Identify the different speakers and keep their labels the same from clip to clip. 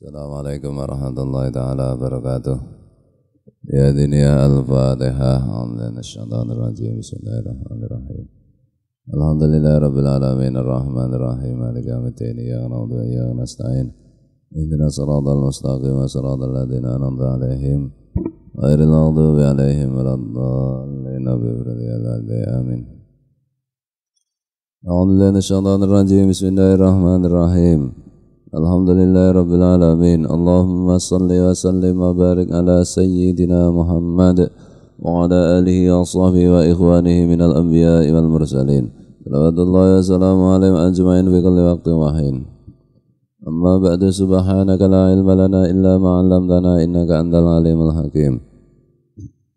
Speaker 1: السلام عليكم ورحمة الله تعالى وبركاته يا دنيا الفاتحة أعوذ الشيطان الرجيم بسم الله الرحمن الرحيم الحمد لله رب العالمين الرحمن الرحيم مالك يوم الدين إياك نعبد وإياك نستعين اهدنا الصراط المستقيم صراط الذين أنعمت عليهم غير المغضوب عليهم ولا الضالين بفضل الله آمين أعوذ بالله من الشيطان الرجيم بسم الله الرحمن الرحيم الحمد لله رب العالمين اللهم صل وسلم وبارك على سيدنا محمد وعلى آله وصحبه وإخوانه من الأنبياء والمرسلين صلوات الله وسلامه عليهم أجمعين في كل وقت وحين أما بعد سبحانك لا علم لنا إلا ما علمتنا إنك أنت العليم الحكيم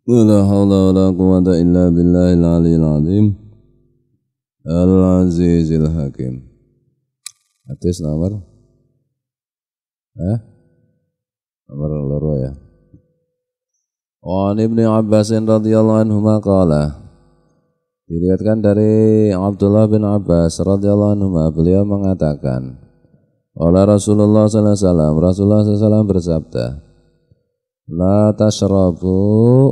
Speaker 1: ولا حول ولا قوة إلا بالله العلي العظيم العزيز الحكيم حديث نمبر Eh? Nomor loro ya. Wa Ibnu Abbas radhiyallahu anhu qala Diriwayatkan dari Abdullah bin Abbas radhiyallahu anhu beliau mengatakan Ola Rasulullah sallallahu alaihi wasallam Rasulullah sallallahu bersabda La tashrabu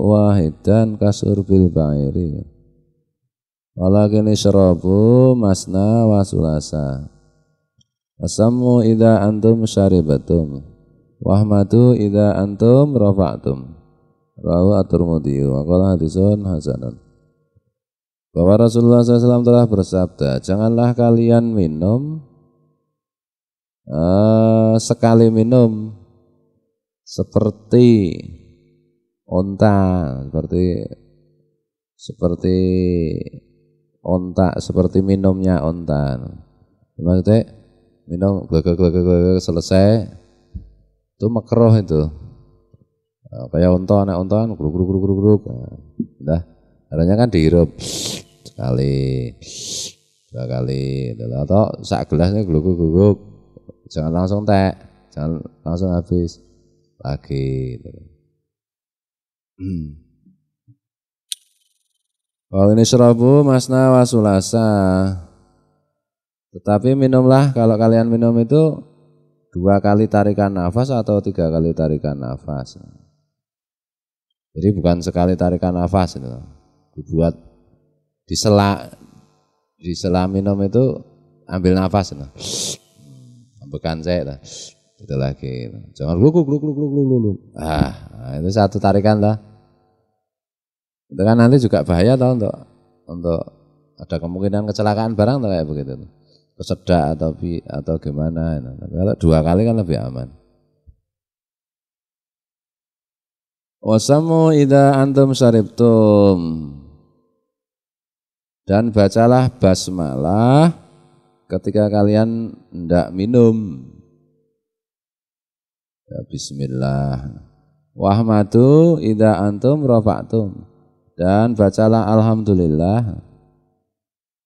Speaker 1: wahidan kasur bil ba'iri Walakin isyrabu masna wasulasa Asamu ida antum syaribatum. Wahmatu ida antum rafa'tum. Rahu atur mudiyu wa hadisun hasanun. Bahwa Rasulullah SAW telah bersabda, janganlah kalian minum uh, sekali minum seperti Unta seperti seperti Unta seperti minumnya unta Maksudnya minum gue gue gue selesai itu makroh itu nah, kayak unta anak kan gruk gruk gruk gruk gruk nah, adanya kan dihirup sekali dua kali atau sak gelasnya gluk gluk gluk jangan langsung teh jangan langsung habis lagi gitu. hmm. ini serabu masna wasulasa tetapi minumlah kalau kalian minum itu dua kali tarikan nafas atau tiga kali tarikan nafas. Jadi bukan sekali tarikan nafas itu dibuat di sela di sela minum itu ambil nafas itu. Bukan saya itu. Itu lagi. Itu. Jangan gluk gluk gluk gluk gluk. Ah, nah, itu satu tarikan lah. Itu kan nanti juga bahaya tau untuk untuk ada kemungkinan kecelakaan barang tuh kayak begitu. Tuh kesedak atau bi atau gimana. Ya. kalau dua kali kan lebih aman. Wasamu ida antum syariptum dan bacalah basmalah ketika kalian hendak minum. Ya, Bismillah. Wahmatu ida antum rofaktum dan bacalah alhamdulillah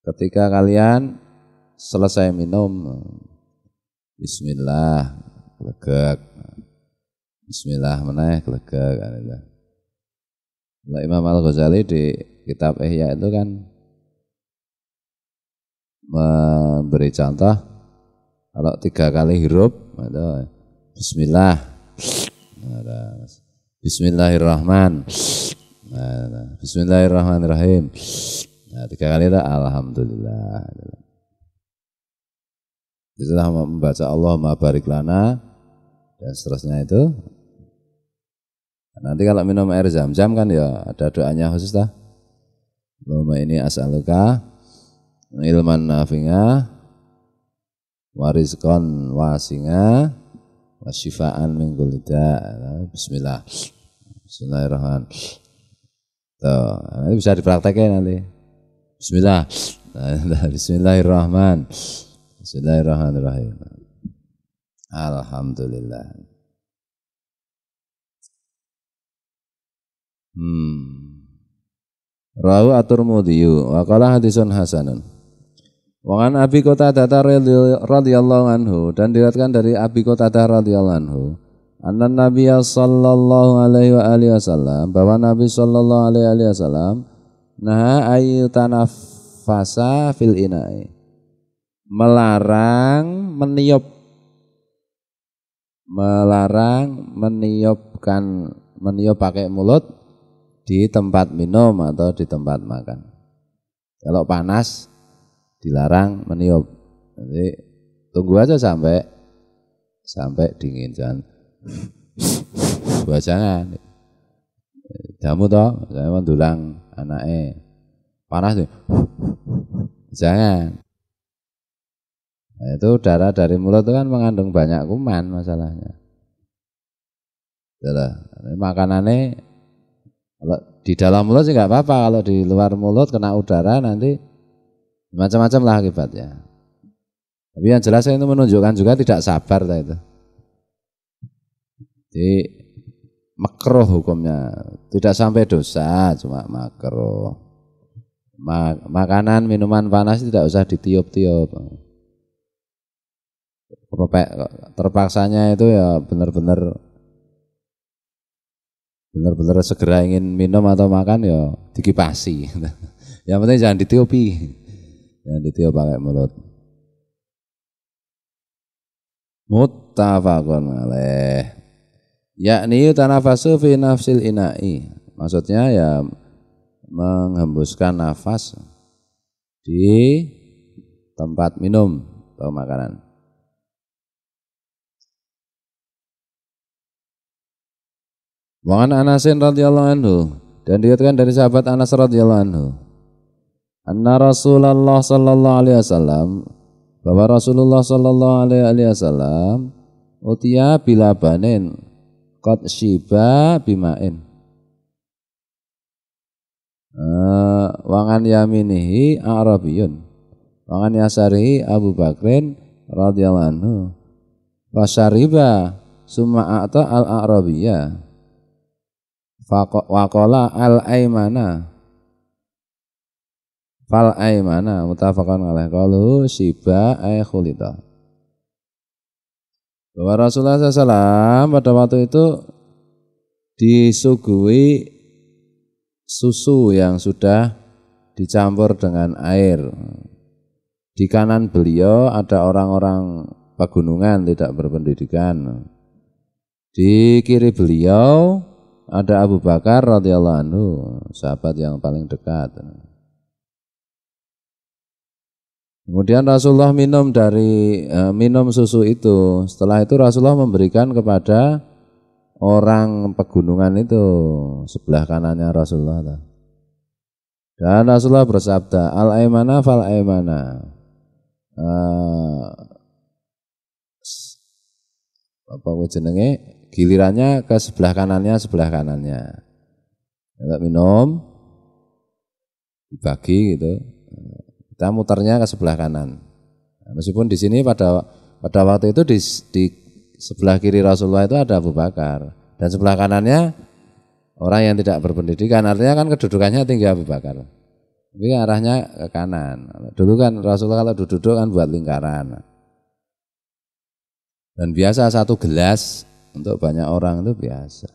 Speaker 1: ketika kalian selesai minum Bismillah kelegak Bismillah menaik kelegak Nah, Imam Al Ghazali di kitab Ihya itu kan memberi contoh kalau tiga kali hirup itu, Bismillah Bismillahirrahman nah, Bismillahirrahmanirrahim nah tiga kali itu Alhamdulillah setelah membaca Allah barik lana dan seterusnya itu. Nanti kalau minum air zam-zam kan ya ada doanya khusus lah. Lama ini as'aluka ilman nafinga warizkon wasinga wasifaan minggul Bismillah. Bismillahirrahmanirrahim. Tuh, ini bisa dipraktekin nanti. Bismillah. Bismillahirrahmanirrahim. Bismillahirrahmanirrahim. Alhamdulillah. Hmm. Rawu atur mudiyu wa qala hadisun hasanun. Wa an Abi Qatadah radhiyallahu anhu dan diriwayatkan dari Abi Qatadah radhiyallahu anhu anna Nabi sallallahu alaihi wa alihi wasallam bahwa Nabi sallallahu alaihi wa alihi wasallam nah ayu tanafasa fil ina'i melarang meniup melarang meniupkan meniup pakai mulut di tempat minum atau di tempat makan. Kalau panas dilarang meniup. Nanti tunggu aja sampai sampai dingin jangan jangan jamu toh saya anak anaknya panas nih jangan Nah, itu darah dari mulut itu kan mengandung banyak kuman masalahnya. Jadi, makanannya kalau di dalam mulut sih nggak apa-apa, kalau di luar mulut kena udara nanti macam-macam lah akibatnya. Tapi yang jelas itu menunjukkan juga tidak sabar itu. Jadi makroh hukumnya, tidak sampai dosa, cuma makroh. makanan, minuman panas tidak usah ditiup-tiup terpaksanya itu ya benar-benar benar-benar segera ingin minum atau makan ya dikipasi. yang penting jangan ditiupi Jangan ditiup pakai mulut. Muttafaqun alaih. Yakni tanafasu fi nafsil ina'i. Maksudnya ya menghembuskan nafas di tempat minum atau makanan. Wan Anasin radhiyallahu anhu dan diriwayatkan dari sahabat Anas radhiyallahu anhu. Anna Rasulullah sallallahu alaihi wasallam bahwa Rasulullah sallallahu alaihi wasallam utia bilabanin qad syiba bimain. Uh, eh, wangan yaminihi Arabiyun. Wangan yasarihi Abu Bakrin radhiyallahu anhu. Fasariba summa al-Arabiyah Wakola al aimana fal aimana mutafakun oleh kalu siba ay kulita. bahwa Rasulullah SAW pada waktu itu disuguhi susu yang sudah dicampur dengan air di kanan beliau ada orang-orang pegunungan tidak berpendidikan di kiri beliau ada Abu Bakar radhiyallahu anhu, sahabat yang paling dekat. Kemudian Rasulullah minum dari e, minum susu itu. Setelah itu Rasulullah memberikan kepada orang pegunungan itu sebelah kanannya Rasulullah. Dan Rasulullah bersabda, "Al aimana fal aimana." Uh, e, apa jenenge? Gilirannya ke sebelah kanannya, sebelah kanannya. untuk minum, dibagi gitu. Kita muternya ke sebelah kanan. Nah, meskipun di sini pada pada waktu itu di, di sebelah kiri Rasulullah itu ada Abu Bakar dan sebelah kanannya orang yang tidak berpendidikan artinya kan kedudukannya tinggi Abu Bakar. Tapi arahnya ke kanan. Dulu kan Rasulullah kalau duduk-duduk kan buat lingkaran. Dan biasa satu gelas untuk banyak orang itu biasa.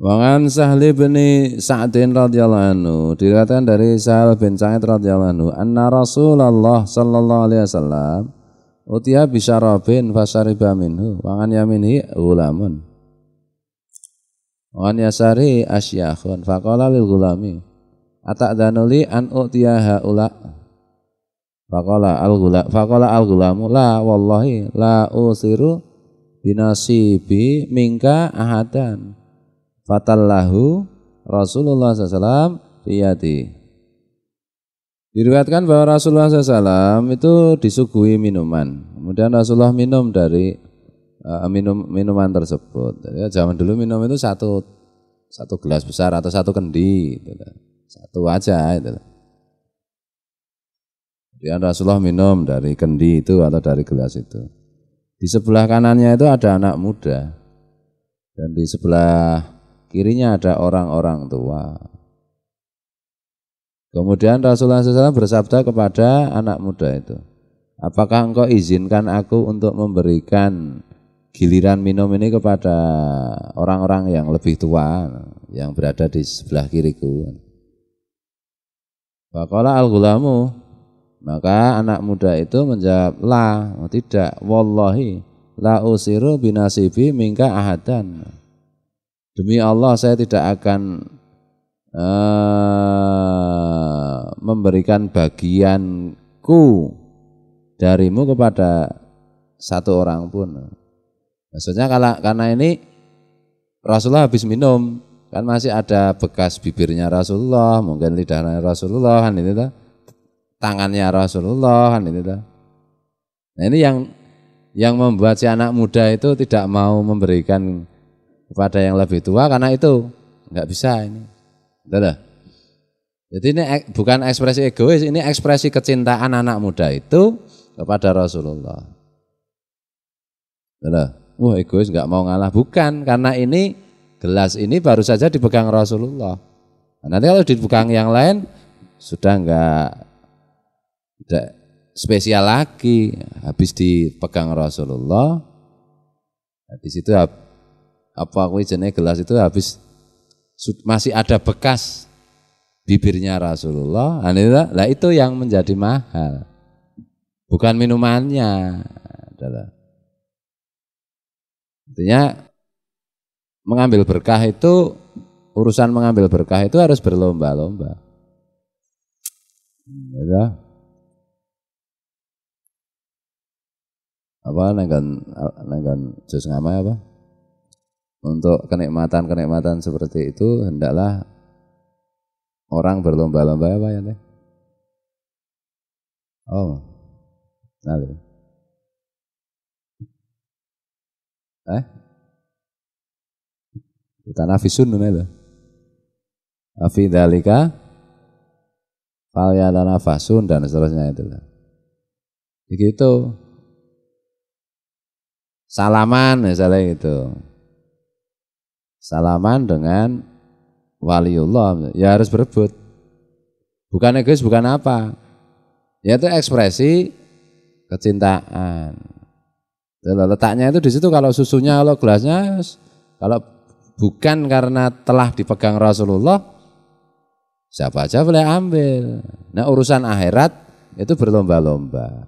Speaker 1: Wangan Sahli bin Sa'din radhiyallahu anhu diriwayatkan dari Sahal bin Sa'id radhiyallahu anhu anna Rasulullah sallallahu alaihi wasallam utiya bisyarabin fasariba minhu wangan yaminhi ulamun wangan yasari asyakhun faqala lil gulami atak danuli an utiya haula Fakola al gula, fakola al la wallahi la usiru binasibi mingka ahadan. Fatallahu Rasulullah SAW fiyati. Diriwayatkan bahwa Rasulullah SAW itu disuguhi minuman. Kemudian Rasulullah minum dari uh, minum minuman tersebut. Jadi ya, zaman dulu minum itu satu satu gelas besar atau satu kendi, gitu satu aja. Gitu. Kemudian Rasulullah minum dari kendi itu atau dari gelas itu. Di sebelah kanannya itu ada anak muda. Dan di sebelah kirinya ada orang-orang tua. Kemudian Rasulullah SAW bersabda kepada anak muda itu, Apakah engkau izinkan aku untuk memberikan giliran minum ini kepada orang-orang yang lebih tua yang berada di sebelah kiriku? Bakola al gulamu maka anak muda itu menjawab la, tidak, wallahi la usiru binasibi mingka ahadan. Demi Allah saya tidak akan uh, memberikan bagianku darimu kepada satu orang pun. Maksudnya kalau karena ini Rasulullah habis minum, kan masih ada bekas bibirnya Rasulullah, mungkin lidahnya Rasulullah kan itu. Tuh tangannya Rasulullah kan itu tuh. Nah ini yang yang membuat si anak muda itu tidak mau memberikan kepada yang lebih tua karena itu nggak bisa ini. Udah Jadi ini bukan ekspresi egois, ini ekspresi kecintaan anak muda itu kepada Rasulullah. Udah Wah egois nggak mau ngalah bukan karena ini gelas ini baru saja dipegang Rasulullah. Nah, nanti kalau dipegang yang lain sudah nggak tidak spesial lagi. Habis dipegang Rasulullah, nah, di situ apa aku jenis gelas itu habis masih ada bekas bibirnya Rasulullah. Nah, lah itu yang menjadi mahal. Bukan minumannya adalah Artinya mengambil berkah itu urusan mengambil berkah itu harus berlomba-lomba. Nah, ya. apa nenggan nenggan jus ngamai apa untuk kenikmatan-kenikmatan seperti itu hendaklah orang berlomba-lomba apa ya nih? Oh, nali Eh? Kita nafisun nih lo Afi dalika fasun dan seterusnya itu. Begitu salaman misalnya gitu salaman dengan waliullah ya harus berebut bukan egois bukan apa ya itu ekspresi kecintaan letaknya itu di situ kalau susunya kalau gelasnya kalau bukan karena telah dipegang Rasulullah siapa aja boleh ambil nah urusan akhirat itu berlomba-lomba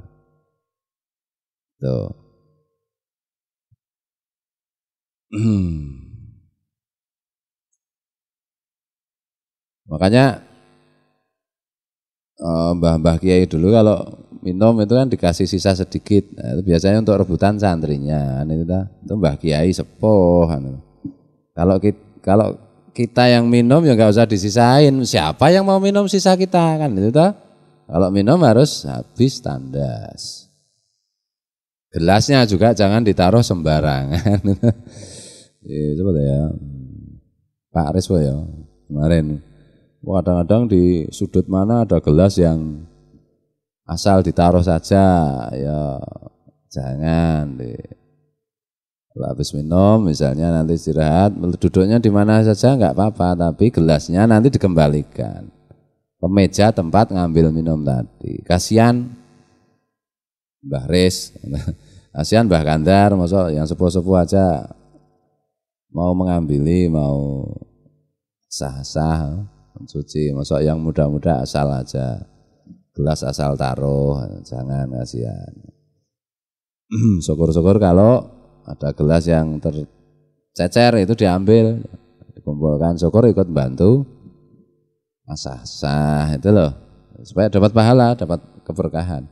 Speaker 1: tuh Hmm. Makanya eh, mbah-mbah kiai dulu kalau minum itu kan dikasih sisa sedikit. Nah, itu biasanya untuk rebutan santrinya. Nah, itu, itu mbah kiai sepuh. Anu. Kalau kita, kalau kita yang minum ya nggak usah disisain. Siapa yang mau minum sisa kita kan itu toh? Kalau minum harus habis tandas. Gelasnya juga jangan ditaruh sembarangan. eh, coba ya Pak Reswa ya kemarin kadang-kadang di sudut mana ada gelas yang asal ditaruh saja ya jangan di kalau habis minum misalnya nanti istirahat duduknya di mana saja nggak apa-apa tapi gelasnya nanti dikembalikan ke meja tempat ngambil minum tadi kasihan Mbah Res kasihan Mbah Kandar masuk yang sepuh-sepuh aja mau mengambil mau sah-sah mencuci masuk yang muda-muda asal aja gelas asal taruh jangan kasihan syukur-syukur kalau ada gelas yang tercecer itu diambil dikumpulkan syukur ikut bantu asah-sah itu loh supaya dapat pahala dapat keberkahan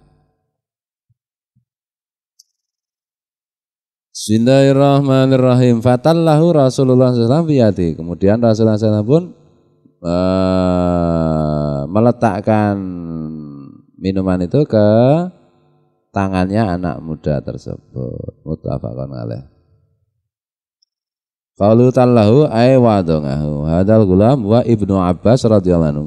Speaker 1: Bismillahirrahmanirrahim. Fatallahu Rasulullah SAW biyati. Kemudian Rasulullah SAW pun uh, meletakkan minuman itu ke tangannya anak muda tersebut. Mutafakun alaih. Qalu tallahu ay wadongahu. Hadal gulam wa ibnu Abbas radhiyallahu anhu.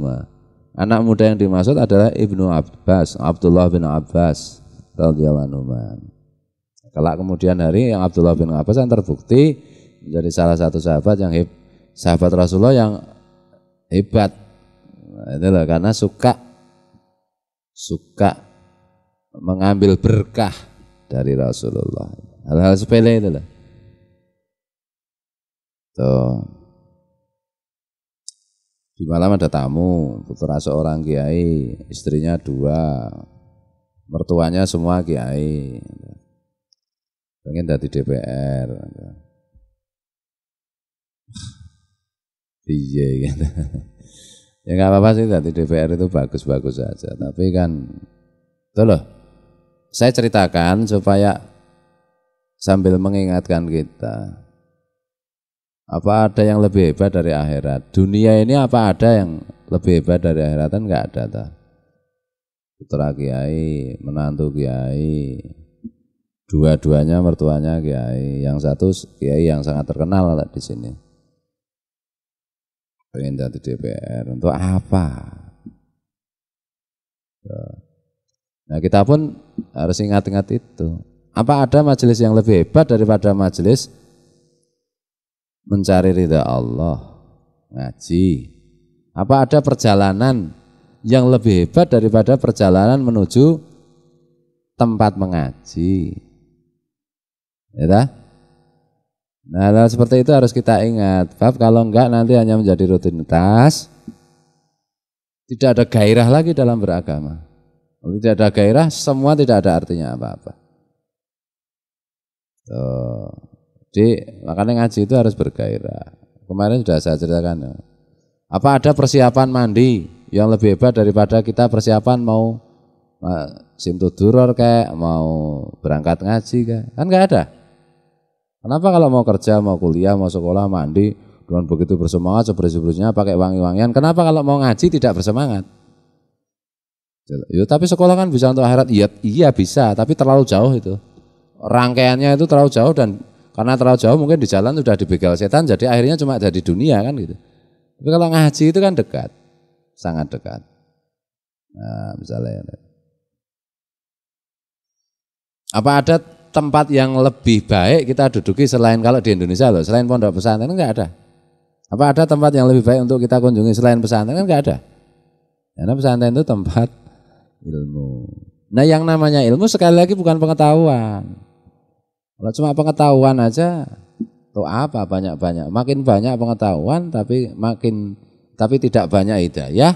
Speaker 1: Anak muda yang dimaksud adalah ibnu Abbas, Abdullah bin Abbas radhiyallahu anhu. Kelak kemudian hari yang Abdullah bin Abbas yang terbukti menjadi salah satu sahabat yang hebat, sahabat Rasulullah yang hebat. Nah, itu loh, karena suka suka mengambil berkah dari Rasulullah. Hal-hal sepele itu loh. Tuh. Di malam ada tamu, putra seorang kiai, istrinya dua, mertuanya semua kiai pengen dari DPR iya gitu ya nggak apa-apa sih dari DPR itu bagus-bagus saja tapi kan itu loh saya ceritakan supaya sambil mengingatkan kita apa ada yang lebih hebat dari akhirat dunia ini apa ada yang lebih hebat dari akhirat kan nggak ada ta putra kiai menantu kiai dua-duanya mertuanya kiai yang satu kiai yang sangat terkenal lah di sini pengen jadi DPR untuk apa nah kita pun harus ingat-ingat itu apa ada majelis yang lebih hebat daripada majelis mencari ridha Allah ngaji apa ada perjalanan yang lebih hebat daripada perjalanan menuju tempat mengaji Ya ta? Nah, hal seperti itu harus kita ingat. Bab kalau enggak nanti hanya menjadi rutinitas. Tidak ada gairah lagi dalam beragama. Kalau tidak ada gairah, semua tidak ada artinya apa-apa. Jadi makanya ngaji itu harus bergairah. Kemarin sudah saya ceritakan. Apa ada persiapan mandi yang lebih hebat daripada kita persiapan mau simtuduror kayak mau berangkat ngaji kayak kan enggak ada Kenapa kalau mau kerja, mau kuliah, mau sekolah, mandi, dengan begitu bersemangat, sebersih-bersihnya pakai wangi-wangian. Kenapa kalau mau ngaji tidak bersemangat? Ya, tapi sekolah kan bisa untuk akhirat. Iya, iya bisa, tapi terlalu jauh itu. Rangkaiannya itu terlalu jauh dan karena terlalu jauh mungkin di jalan sudah dibegal setan, jadi akhirnya cuma jadi dunia kan gitu. Tapi kalau ngaji itu kan dekat, sangat dekat. Nah, misalnya. Apa adat tempat yang lebih baik kita duduki selain kalau di Indonesia loh, selain pondok pesantren enggak kan ada. Apa ada tempat yang lebih baik untuk kita kunjungi selain pesantren kan enggak ada. Karena pesantren itu tempat ilmu. Nah yang namanya ilmu sekali lagi bukan pengetahuan. Kalau cuma pengetahuan aja, tuh apa banyak-banyak. Makin banyak pengetahuan tapi makin tapi tidak banyak hidayah.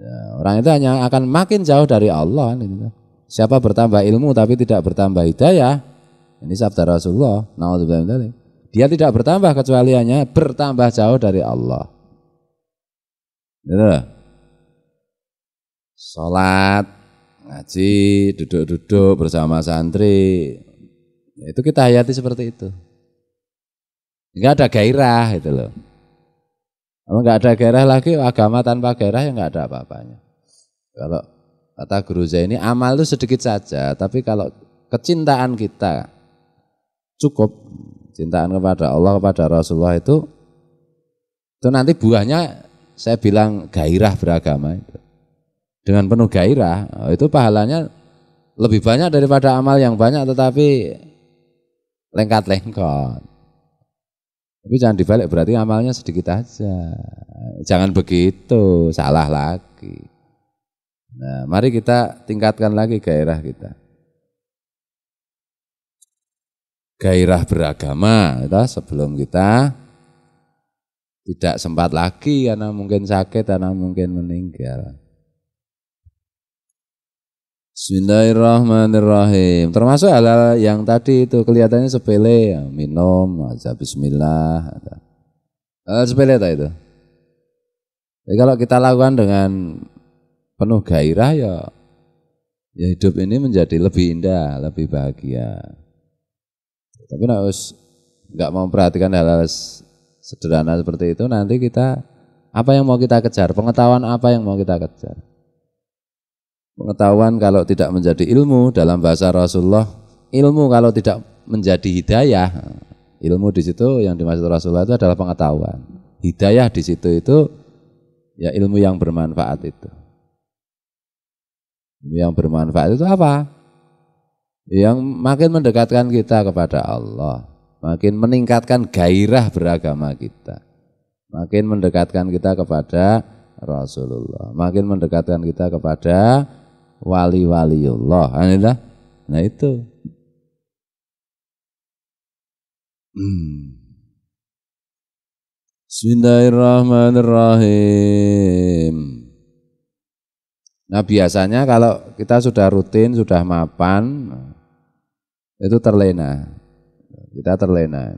Speaker 1: Ya, orang itu hanya akan makin jauh dari Allah. Gitu. Siapa bertambah ilmu tapi tidak bertambah hidayah, ini sabda Rasulullah, Dia tidak bertambah kecuali hanya bertambah jauh dari Allah. Gitu. Salat, ngaji, duduk-duduk bersama santri. Ya, itu kita hayati seperti itu. Enggak ada gairah itu loh. Kalau enggak ada gairah lagi agama tanpa gairah ya enggak ada apa-apanya. Kalau Kata guru saya ini amal itu sedikit saja, tapi kalau kecintaan kita cukup cintaan kepada Allah kepada Rasulullah itu itu nanti buahnya saya bilang gairah beragama itu. Dengan penuh gairah itu pahalanya lebih banyak daripada amal yang banyak tetapi lengkat-lengkot. Tapi jangan dibalik berarti amalnya sedikit aja. Jangan begitu, salah lagi. Nah, mari kita tingkatkan lagi gairah kita. Gairah beragama, kita sebelum kita tidak sempat lagi karena mungkin sakit, karena mungkin meninggal. Bismillahirrahmanirrahim. Termasuk hal-hal yang tadi itu kelihatannya sepele, ya, minum, aja bismillah. Hal sepele tak itu? Jadi kalau kita lakukan dengan penuh gairah ya ya hidup ini menjadi lebih indah, lebih bahagia. Tapi nek us, nggak mau memperhatikan hal-hal sederhana seperti itu, nanti kita apa yang mau kita kejar? Pengetahuan apa yang mau kita kejar? Pengetahuan kalau tidak menjadi ilmu dalam bahasa Rasulullah, ilmu kalau tidak menjadi hidayah, ilmu di situ yang dimaksud Rasulullah itu adalah pengetahuan. Hidayah di situ itu ya ilmu yang bermanfaat itu. Yang bermanfaat itu apa? Yang makin mendekatkan kita kepada Allah, makin meningkatkan gairah beragama kita, makin mendekatkan kita kepada Rasulullah, makin mendekatkan kita kepada wali-waliullah. Alhamdulillah. Nah itu. Hmm. Bismillahirrahmanirrahim. Nah biasanya kalau kita sudah rutin, sudah mapan, itu terlena. Kita terlena.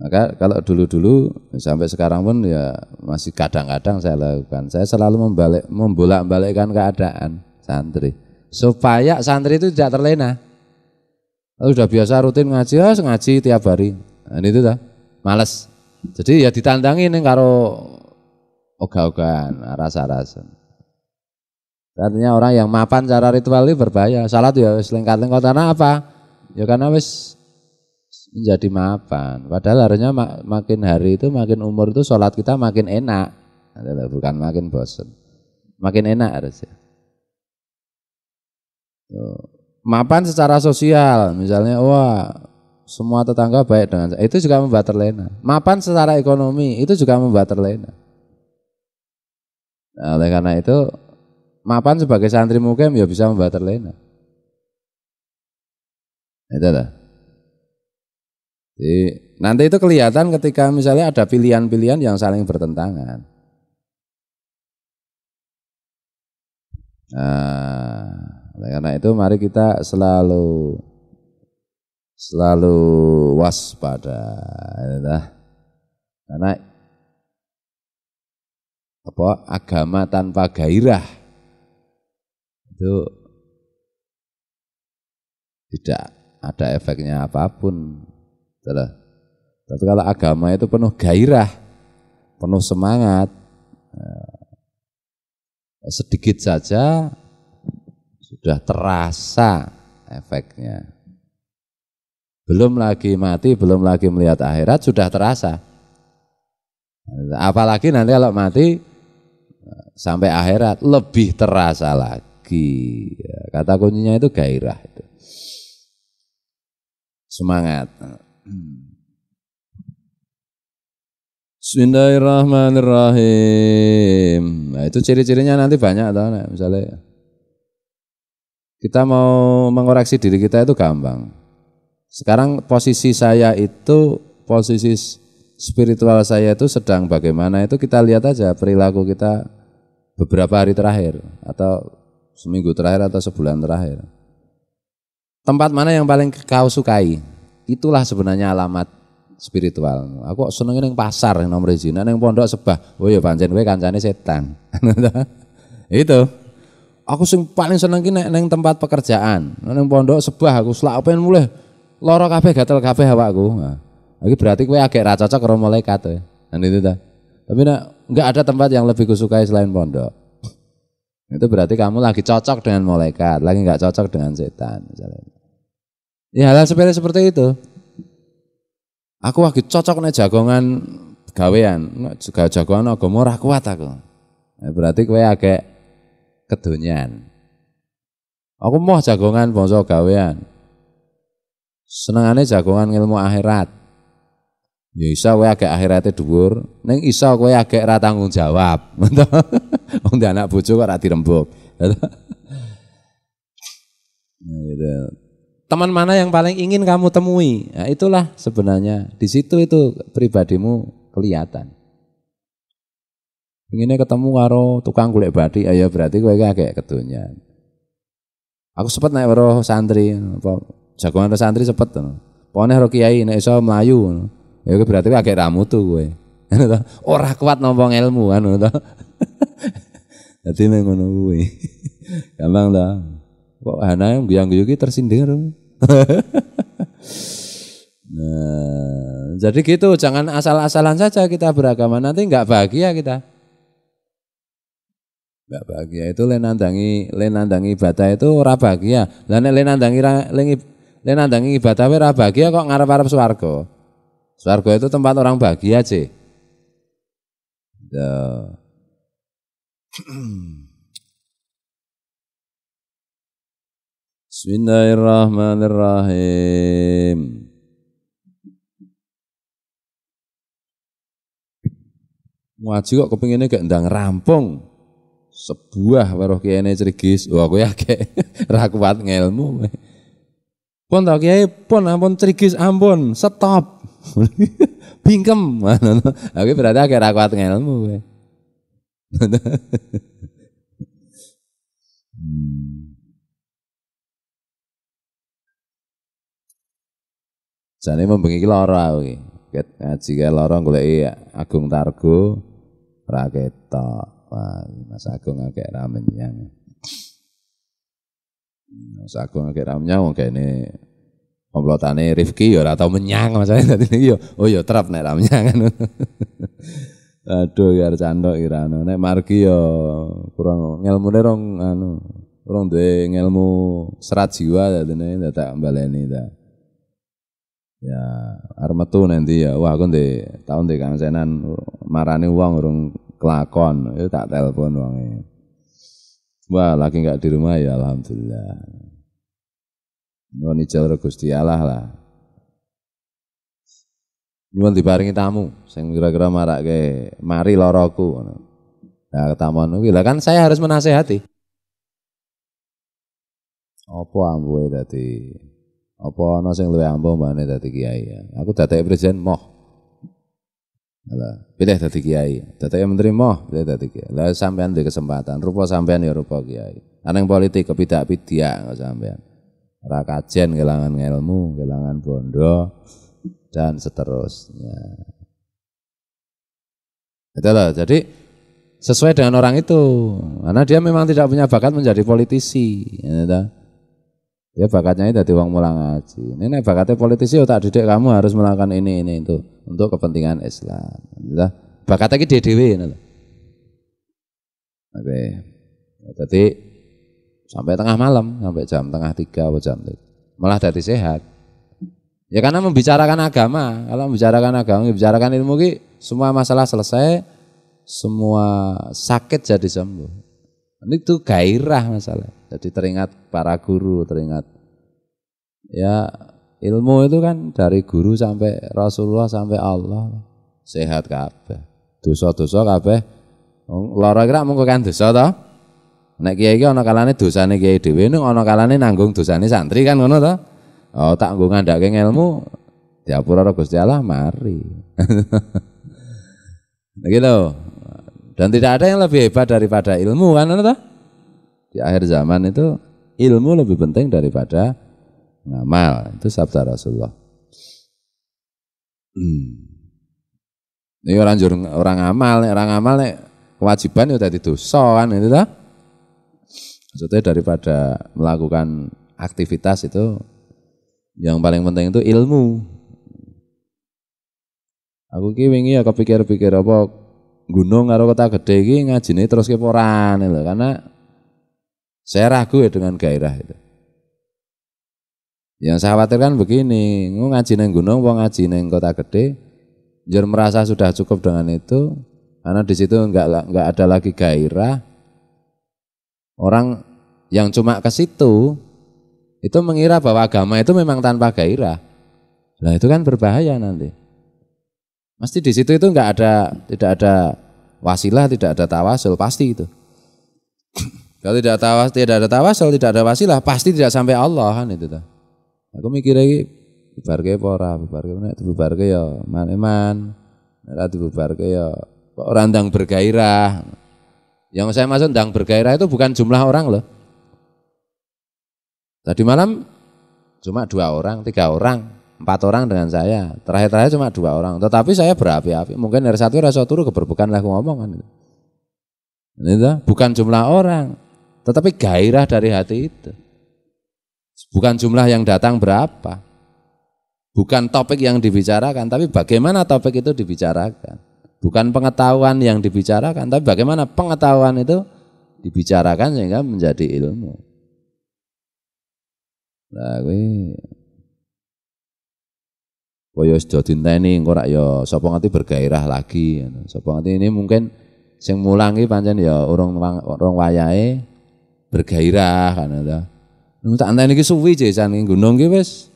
Speaker 1: Maka kalau dulu-dulu sampai sekarang pun ya masih kadang-kadang saya lakukan. Saya selalu membalik, membolak-balikkan keadaan santri. Supaya santri itu tidak terlena. Kalau sudah biasa rutin ngaji, ya ngaji tiap hari. Nah, itu dah, males. Jadi ya ditantangin kalau ogah-ogahan, rasa-rasa. Artinya orang yang mapan cara ritual itu berbahaya. Salat ya wis lengkat-lengkot karena apa? Ya karena wis menjadi mapan. Padahal harusnya mak makin hari itu makin umur itu salat kita makin enak. Bukan makin bosan. Makin enak harusnya. Mapan secara sosial, misalnya wah semua tetangga baik dengan saya. Itu juga membuat terlena. Mapan secara ekonomi itu juga membuat terlena. Nah, oleh karena itu mapan sebagai santri mukim ya bisa membuat terlena. Itu lah. Jadi, nanti itu kelihatan ketika misalnya ada pilihan-pilihan yang saling bertentangan. Nah, karena itu mari kita selalu selalu waspada. Karena apa agama tanpa gairah itu tidak ada efeknya apapun. Tapi kalau agama itu penuh gairah, penuh semangat, eh, sedikit saja sudah terasa efeknya. Belum lagi mati, belum lagi melihat akhirat, sudah terasa. Apalagi nanti kalau mati eh, sampai akhirat lebih terasa lagi lagi. Ya, kata kuncinya itu gairah itu. Semangat. Bismillahirrahmanirrahim. Nah, itu ciri-cirinya nanti banyak tahu nah, misalnya kita mau mengoreksi diri kita itu gampang. Sekarang posisi saya itu posisi spiritual saya itu sedang bagaimana itu kita lihat aja perilaku kita beberapa hari terakhir atau seminggu terakhir atau sebulan terakhir. Tempat mana yang paling kau sukai? Itulah sebenarnya alamat spiritual. Aku senengin yang pasar yang nomor izin, yang pondok sebah. Oh ya pancen gue kancane setan. itu. Aku sing paling seneng ki neng tempat pekerjaan, neng pondok sebah aku selak yang mulai lorok kafe, gatel hawa hawa Nah, iki berarti gue agak raca cocok karo lekat, ya. Dan itu dah. Tapi nah, nggak ada tempat yang lebih kusukai selain pondok. Itu berarti kamu lagi cocok dengan malaikat, lagi nggak cocok dengan setan. Misalnya. Ya hal sepele seperti itu. Aku lagi cocok nih jagongan gawean, juga jagongan aku murah kuat aku. Ya, berarti kowe agak kedunian. Aku mau jagongan bangsa gawean. senangannya jagongan ilmu akhirat. Ya isa kowe agak akhirate dhuwur, ning isa kowe agak ra tanggung jawab. Wong anak bojo kok ra dirembuk. Nah, gitu. Teman mana yang paling ingin kamu temui? Nah, itulah sebenarnya di situ itu pribadimu kelihatan. Inginnya ketemu karo tukang kulit badi, ayo berarti kowe agak ketunya. Aku sempat naik karo santri, apa jagoan santri sempat. Pokoknya roh kiai naik iso Melayu. Ya gue berarti agak ramu tuh gue, orang kuat nombong ilmu kan, jadi Dadi nek ngono gue. Gampang dah. Kok Hana yang guyu-guyu ki tersindir. nah, jadi gitu, jangan asal-asalan saja kita beragama nanti nggak bahagia kita. Enggak bahagia itu lenandangi lenandangi ibadah itu ora bahagia. Lah nek lenandangi lenandangi ibadah ora bahagia kok ngarep-arep swarga. Swarga itu tempat orang bahagia sih. Bismillahirrahmanirrahim. Wajib kok kepinginnya gak ndang rampung. Sebuah waruh kiai cerigis. Wah, aku ya kayak rakuat ngelmu. Pun tau kiai, pun ampun cerigis ampun, stop. Bingkem. Aku berarti agak ra kuat ngelmu kowe. Hmm. Jane membengi iki lara aku iki. Ket ngaji kae lara goleki Agung Targo ra ketok. Wah, Mas Agung agak ramen yang, Mas Agung agak ra menyang kene Komplotane Rifki ya ora tau menyang masalah dadi niki ya oh yo ya trap nek ra menyang kan. Aduh ya candok irano nek margi ya kurang ngelmune rong anu kurang duwe ngelmu serat jiwa nek tak baleni ta. Ya armetu nanti ya wah aku nanti tahun ndek Kang Senan marani uang urung kelakon itu ya tak telepon uangnya. Wah lagi nggak di rumah ya alhamdulillah. Nyuwun ijazah Gusti Allah lah. Nyuwun diparingi tamu sing kira-kira marake mari loroku ngono. Nah, ketamon kuwi lah kan saya harus menasehati. Apa ambuhe dadi apa ana sing luwih ambuh mbane dadi kiai ya. Aku dadi presiden moh. Lah, pilih dadi kiai. dadi menteri moh, pilih dadi kiai. Lah sampean duwe kesempatan, rupa sampean ya rupa kiai. Ana politik kepidak-pidak sampean rakajen kelangan ilmu, kelangan bondo dan seterusnya. Itu jadi sesuai dengan orang itu. Karena dia memang tidak punya bakat menjadi politisi. ya Dia bakatnya itu dari uang mulang ngaji. Ini nek bakatnya politisi, otak oh, didik kamu harus melakukan ini, ini, itu. Untuk kepentingan Islam. Gitu. Bakatnya ini DDW ini Oke. Jadi sampai tengah malam sampai jam tengah tiga atau jam tiga malah dari sehat ya karena membicarakan agama kalau membicarakan agama membicarakan ilmu ki semua masalah selesai semua sakit jadi sembuh ini tuh gairah masalah jadi teringat para guru teringat ya ilmu itu kan dari guru sampai Rasulullah sampai Allah sehat kabeh dosa-dosa kabeh lara kira mung kan dosa toh Nek kiai ki ana kalane dosane kiai dhewe ning ana kalane nanggung dosane santri kan ngono to. Oh tak nggo ngandake ilmu diapura karo Gusti Allah mari. gitu. Dan tidak ada yang lebih hebat daripada ilmu kan ngono to? Di akhir zaman itu ilmu lebih penting daripada ngamal. Itu sabda Rasulullah. Hmm. Ini orang orang amal, orang amal kewajiban itu ya tadi dosa soan itu toh? Maksudnya daripada melakukan aktivitas itu yang paling penting itu ilmu. Aku ki wingi ya kepikir-pikir apa gunung karo kota gede ngaji ngajine terus ke poran lho karena saya ragu ya dengan gairah itu. Yang saya khawatirkan begini, ngaji neng gunung, wong ngaji neng kota gede, jadi merasa sudah cukup dengan itu, karena di situ nggak nggak ada lagi gairah, Orang yang cuma ke situ itu mengira bahwa agama itu memang tanpa gairah. Nah itu kan berbahaya nanti. Mesti di situ itu nggak ada, tidak ada wasilah, tidak ada tawasul, pasti itu. Kalau tidak tawas, tidak ada tawasul, tidak ada wasilah, pasti tidak sampai Allah kan itu tuh. Aku mikir lagi, pora, bubar ke mana, bubar ke ya man-man, nanti ora ya orang yang bergairah. Yang saya maksud dang bergairah itu bukan jumlah orang loh. Tadi malam cuma dua orang, tiga orang, empat orang dengan saya. Terakhir-terakhir cuma dua orang. Tetapi saya berapi-api. Mungkin dari satu rasa turu keberbukan lah ngomongan. Itu bukan jumlah orang, tetapi gairah dari hati itu. Bukan jumlah yang datang berapa. Bukan topik yang dibicarakan, tapi bagaimana topik itu dibicarakan. Bukan pengetahuan yang dibicarakan, tapi bagaimana pengetahuan itu dibicarakan sehingga menjadi ilmu. Nah, kuwi koyo ya ini dinteni engko rak ya sapa bergairah lagi ngono. Sapa ini mungkin sing mulang iki pancen ya orang urung wayahe bergairah kan ta. Nung tak anteni iki suwi jajan ing gunung iki wis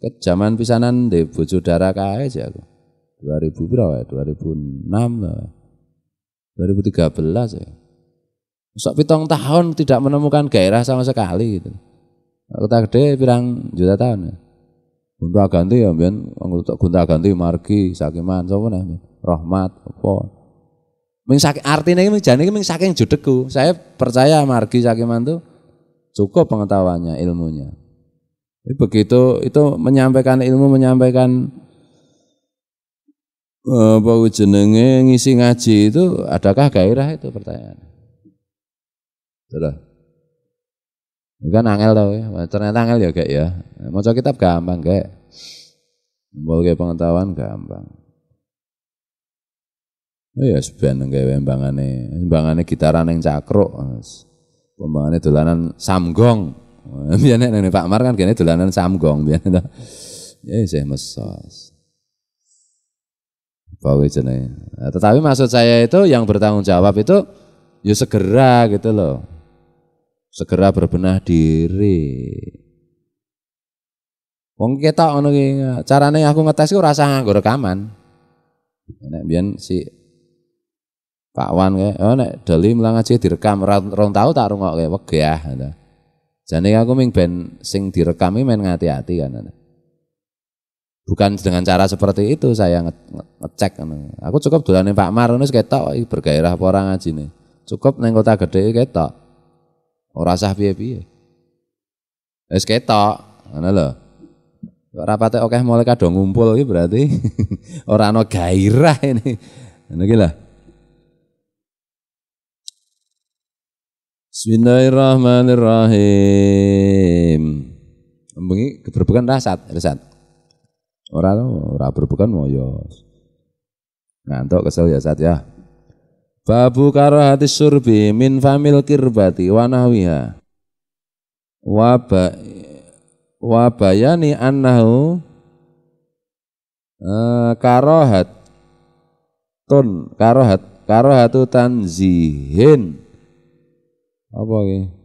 Speaker 1: kejaman pisanan di bojo darah kae aku. 2000 berapa ya? 2006 lah. 2013 ya. Sok pitong tahun tidak menemukan gairah sama sekali gitu. Kota gede pirang juta tahun ya. Gunta ganti ya mbiyen anggota gunta ganti margi sakiman sapa nih rahmat apa. Ming saking artine iki jane iki ming saking judeku. Saya percaya margi sakiman tuh cukup pengetahuannya, ilmunya. Jadi begitu itu menyampaikan ilmu, menyampaikan Eh, apa jenenge ngisi ngaji itu adakah gairah itu pertanyaan. Sudah. Kan angel tau ya, ternyata angel ya kayak ya. Mau kitab gampang kayak. Mau kayak pengetahuan gampang. Oh ya sebenarnya gawe embangane, embangane gitaran yang cakruk. Pembangane dolanan samgong. Biasanya Pak Mar kan kayaknya dolanan samgong biasanya. Ya saya mesos bawe jenenge. Nah, tetapi maksud saya itu yang bertanggung jawab itu ya segera gitu loh. Segera berbenah diri. Wong kita ono ki carane aku ngetes iku rasa nganggo rekaman. Nek biyen si Pak Wan kayak, oh nek Deli mulang aja direkam, rong tau tak rungok kayak wegah. Jadi aku ming ben sing direkam ini main ngati-hati kan bukan dengan cara seperti itu saya nge ngecek aku cukup dolane Pak Mar ngono ketok bergairah apa ora nih. cukup neng kota gede ketok ora sah piye-piye wis ketok ngono lho rapate oke mulai kado ngumpul iki berarti ora ana gairah ini ngono iki Bismillahirrahmanirrahim. Bengi keberbukan rasat, rasat. Ora ora berbukan mau yo. Ya. Ngantuk kesel ya saat ya. Babu karo hati surbi min famil kirbati wanawiha Waba wabayani annahu uh, karohat tun karohat karohatu tanzihin apa ini?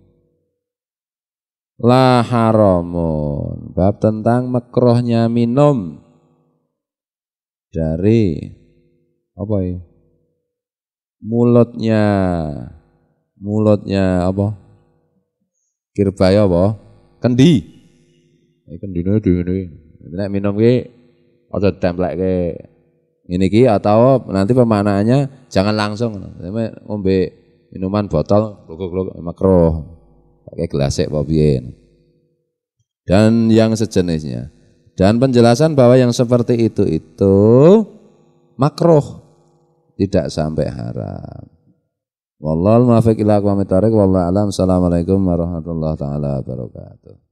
Speaker 1: la haramun bab tentang makrohnya minum dari apa ya mulutnya mulutnya apa kirbaya apa kendi kendi eh, kendine diwene ini minum ki templek ke ini ki atau nanti pemanaannya jangan langsung ngombe minuman botol glogok-glogok makro pakai gelasek popien dan yang sejenisnya dan penjelasan bahwa yang seperti itu itu makruh tidak sampai haram wallahul muwaffiq ila aqwamit thoriq wallahu alam assalamualaikum warahmatullahi taala wabarakatuh